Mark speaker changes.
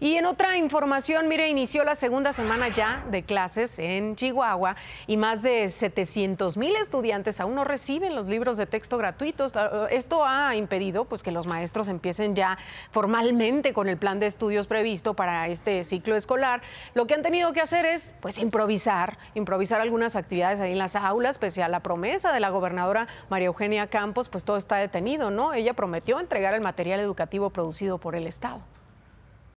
Speaker 1: Y en otra información, mire, inició la segunda semana ya de clases en Chihuahua y más de 700 mil estudiantes aún no reciben los libros de texto gratuitos. Ah, ah, esto ha impedido pues, que los maestros empiecen ya formalmente con el plan de estudios previsto para este ciclo escolar. Lo que han tenido que hacer es pues, improvisar, improvisar algunas actividades ahí en las aulas, pese a la promesa de la gobernadora María Eugenia Campos, pues todo está detenido, ¿no? Ella prometió entregar el material educativo producido por el Estado.